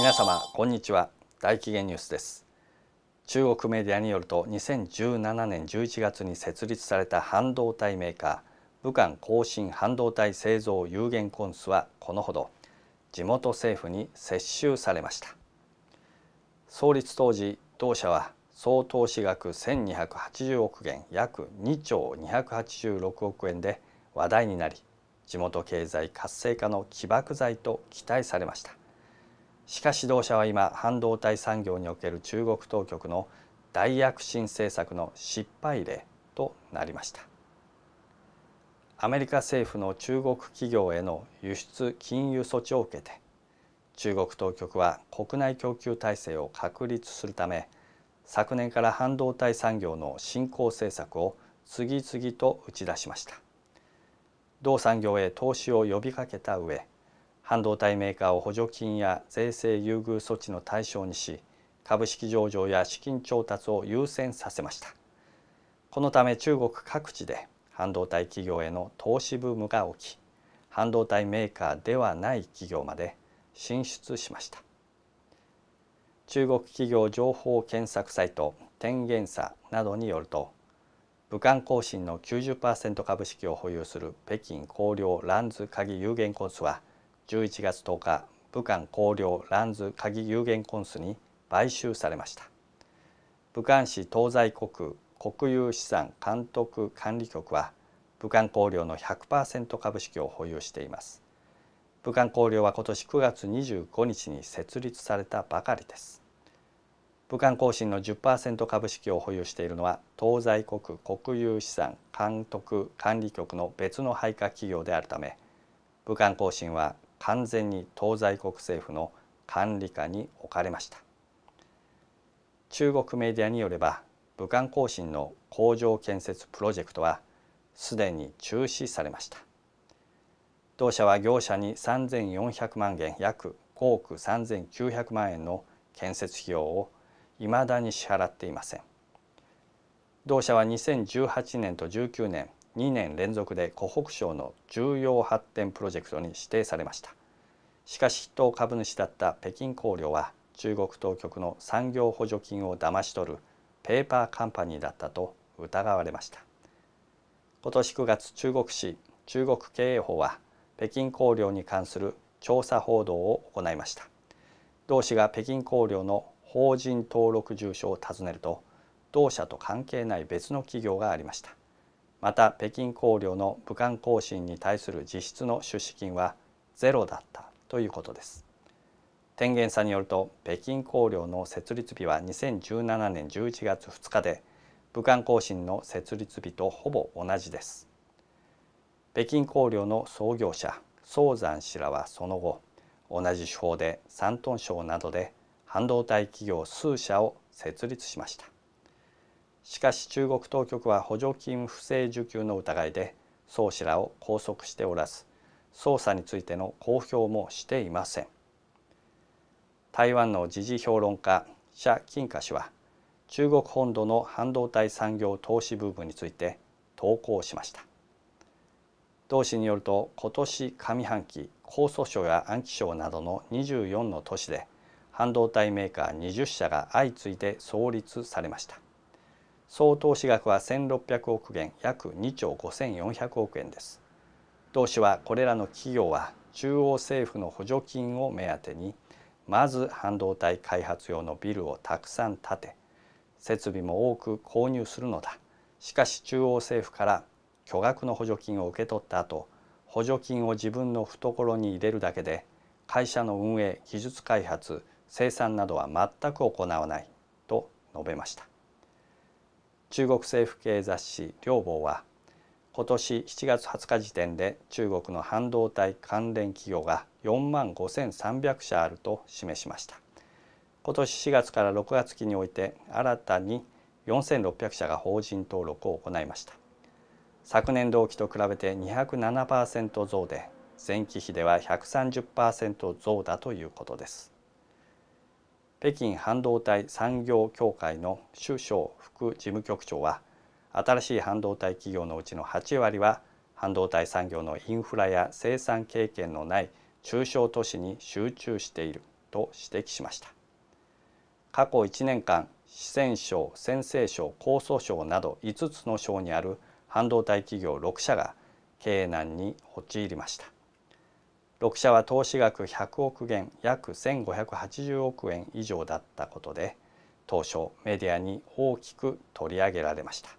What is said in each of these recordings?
皆様こんにちは大紀元ニュースです中国メディアによると2017年11月に設立された半導体メーカー武漢更新半導体製造有限コンスはこのほど地元政府に接収されました創立当時同社は総投資額1280億元約2兆286億円で話題になり地元経済活性化の起爆剤と期待されましたしかし同社は今半導体産業における中国当局の大躍進政策の失敗例となりましたアメリカ政府の中国企業への輸出禁輸措置を受けて中国当局は国内供給体制を確立するため昨年から半導体産業の振興政策を次々と打ち出しました同産業へ投資を呼びかけた上半導体メーカーを補助金や税制優遇措置の対象にし株式上場や資金調達を優先させましたこのため中国各地で半導体企業への投資ブームが起き半導体メーカーではない企業まで進出しました中国企業情報検索サイト天元査などによると武漢更新の90%株式を保有する北京光陵ランズ鍵有限コースは11月10日武漢広陵ランズ鍵有限コンスに買収されました武漢市東西国国有資産監督管理局は武漢工業の100%株式を保有しています武漢工業は今年9月25日に設立されたばかりです武漢更新の10%株式を保有しているのは東西国国有資産監督管理局の別の配下企業であるため武漢更新は完全に東西国政府の管理下に置かれました中国メディアによれば武漢行進の工場建設プロジェクトはすでに中止されました同社は業者に3400万元約5億3900万円の建設費用をいまだに支払っていません同社は2018年と19年2年連続で湖北省の重要発展プロジェクトに指定されましたしかし筆頭株主だった北京考慮は中国当局の産業補助金を騙し取るペーパーカンパニーだったと疑われました今年9月中国市中国経営法は北京考慮に関する調査報道を行いました同氏が北京考慮の法人登録住所を尋ねると同社と関係ない別の企業がありましたまた北京綱領の武漢行進に対する実質の出資金はゼロだったということです天元さんによると北京綱領の設立日は2017年11月2日で武漢行進の設立日とほぼ同じです北京綱領の創業者宗山氏らはその後同じ手法で山東省などで半導体企業数社を設立しましたしかし中国当局は補助金不正受給の疑いで創始らを拘束しておらず捜査についての公表もしていません台湾の時事評論家謝金華氏は中国本土の半導体産業投資部分について投稿しました同氏によると今年上半期江蘇省や安徽省などの24の都市で半導体メーカー20社が相次いで創立されました総投資額は1600億元約2兆5400億円です同市はこれらの企業は中央政府の補助金を目当てにまず半導体開発用のビルをたくさん建て設備も多く購入するのだしかし中央政府から巨額の補助金を受け取った後補助金を自分の懐に入れるだけで会社の運営技術開発生産などは全く行わないと述べました。中国政府系雑誌「両坊」は今年7月20日時点で中国の半導体関連企業が4万5300社あると示しました今年4月から6月期において新たに4600社が法人登録を行いました昨年同期と比べて207%増で前期比では130%増だということです北京半導体産業協会の首相副事務局長は新しい半導体企業のうちの8割は半導体産業のインフラや生産経験のない中小都市に集中していると指摘しました過去1年間四川省陝西省江蘇省など5つの省にある半導体企業6社が経営難に陥りました6社は投資額100億元約1580億円以上だったことで当初メディアに大きく取り上げられました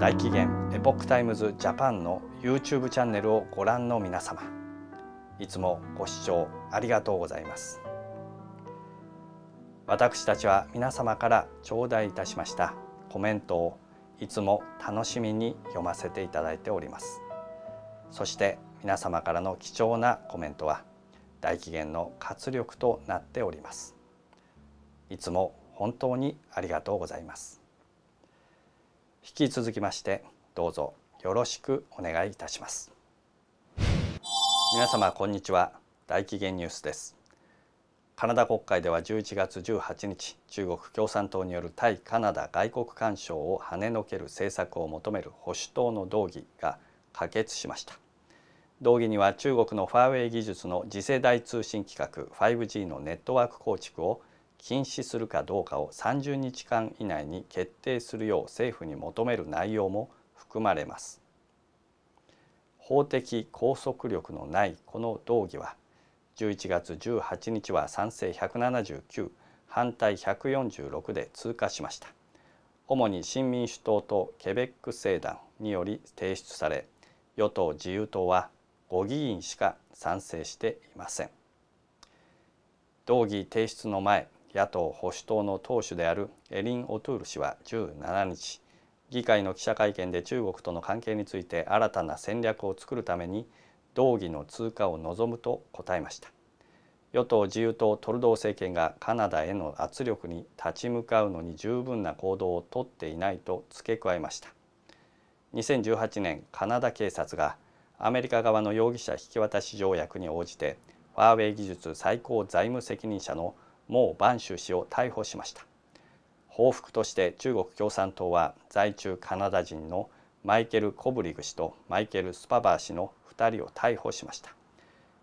大紀元エポックタイムズジャパンの YouTube チャンネルをご覧の皆様いつもご視聴ありがとうございます私たちは皆様から頂戴いたしましたコメントをいつも楽しみに読ませていただいておりますそして皆様からの貴重なコメントは大紀元の活力となっておりますいつも本当にありがとうございます引き続きましてどうぞよろしくお願いいたします皆様こんにちは大紀元ニュースですカナダ国会では11月18日中国共産党による対カナダ外国干渉を跳ねのける政策を求める保守党の動議が可決しました動議には中国のファーウェイ技術の次世代通信規格 5G のネットワーク構築を禁止するかどうかを30日間以内に決定するよう政府に求める内容も含まれます法的拘束力のないこの動議は11月18日は賛成179反対146で通過しました主に新民主党とケベック政団により提出され与党自由党は5議員しか賛成していません動議提出の前野党保守党の党首であるエリン・オトゥール氏は17日議会の記者会見で中国との関係について新たな戦略を作るために動議の通過を望むと答えました与党自由党トルドー政権がカナダへの圧力に立ち向かうのに十分な行動をとっていないと付け加えました2018年カナダ警察がアメリカ側の容疑者引き渡し条約に応じてファーウェイ技術最高財務責任者のン晩秋氏を逮捕しました報復として中国共産党は在中カナダ人のマイケル・コブリグ氏とマイケル・スパバー氏の2人を逮捕しました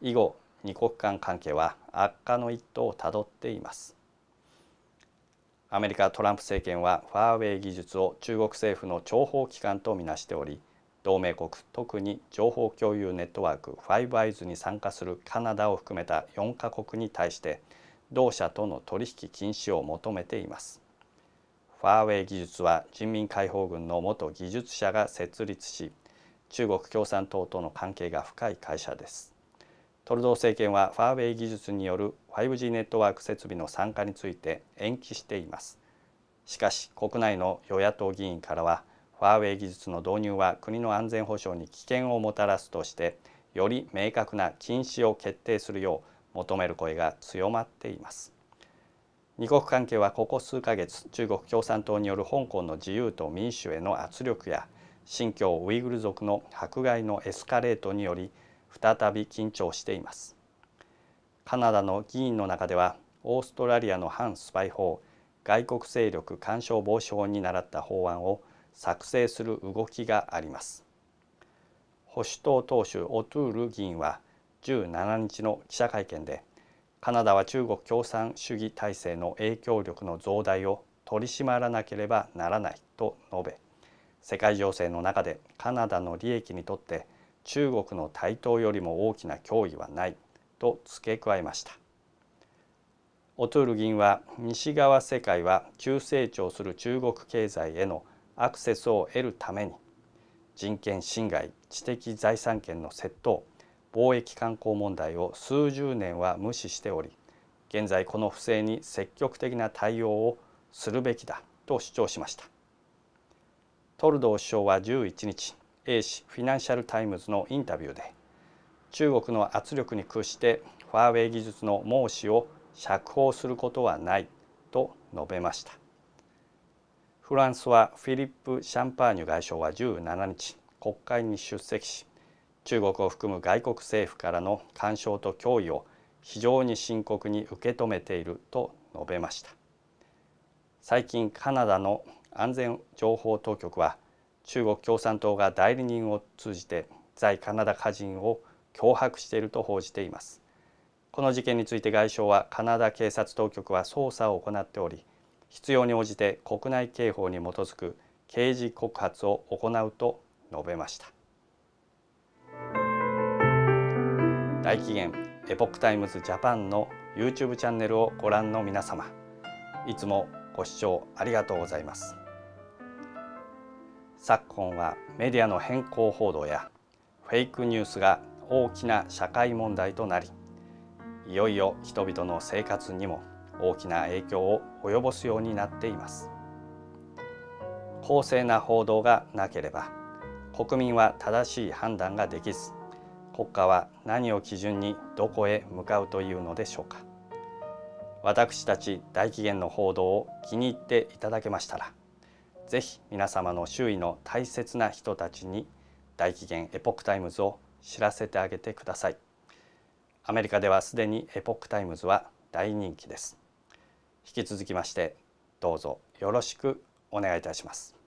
以後二国間関係は悪化の一途をたどっていますアメリカトランプ政権はファーウェイ技術を中国政府の諜報機関とみなしており同盟国特に情報共有ネットワークファイブアイズに参加するカナダを含めた4カ国に対して同社との取引禁止を求めていますファーウェイ技術は人民解放軍の元技術者が設立し中国共産党との関係が深い会社ですトルドー政権はファーウェイ技術による 5G ネットワーク設備の参加について延期していますしかし国内の与野党議員からはファーウェイ技術の導入は国の安全保障に危険をもたらすとしてより明確な禁止を決定するよう求める声が強まっています二国関係はここ数ヶ月中国共産党による香港の自由と民主への圧力や新疆ウイグル族の迫害のエスカレートにより再び緊張していますカナダの議員の中ではオーストラリアの反スパイ法外国勢力干渉防止法に倣った法案を作成する動きがあります保守党党首オトゥール議員は17日の記者会見でカナダは中国共産主義体制の影響力の増大を取り締まらなければならないと述べ世界情勢の中でカナダの利益にとって中国の台頭よりも大きな脅威はないと付け加えましたオトゥール議員は西側世界は急成長する中国経済へのアクセスを得るために人権侵害知的財産権の窃盗貿易観光問題を数十年は無視しており現在この不正に積極的な対応をするべきだと主張しましたトルドー首相は11日英紙フィナンシャル・タイムズのインタビューで中国の圧力に屈してファーウェイ技術の猛使を釈放することはないと述べましたフランスはフィリップ・シャンパーニュ外相は17日国会に出席し中国を含む外国政府からの干渉と脅威を非常に深刻に受け止めていると述べました最近カナダの安全情報当局は中国共産党が代理人を通じて在カナダ歌人を脅迫していると報じていますこの事件について外相はカナダ警察当局は捜査を行っており必要に応じて国内刑法に基づく刑事告発を行うと述べました大紀元エポックタイムズジャパンの YouTube チャンネルをご覧の皆様いつもご視聴ありがとうございます昨今はメディアの変更報道やフェイクニュースが大きな社会問題となりいよいよ人々の生活にも大きな影響を及ぼすようになっています公正な報道がなければ国民は正しい判断ができず国家は何を基準にどこへ向かうというのでしょうか私たち大紀元の報道を気に入っていただけましたらぜひ皆様の周囲の大切な人たちに大紀元エポックタイムズを知らせてあげてくださいアメリカではすでにエポックタイムズは大人気です引き続きましてどうぞよろしくお願いいたします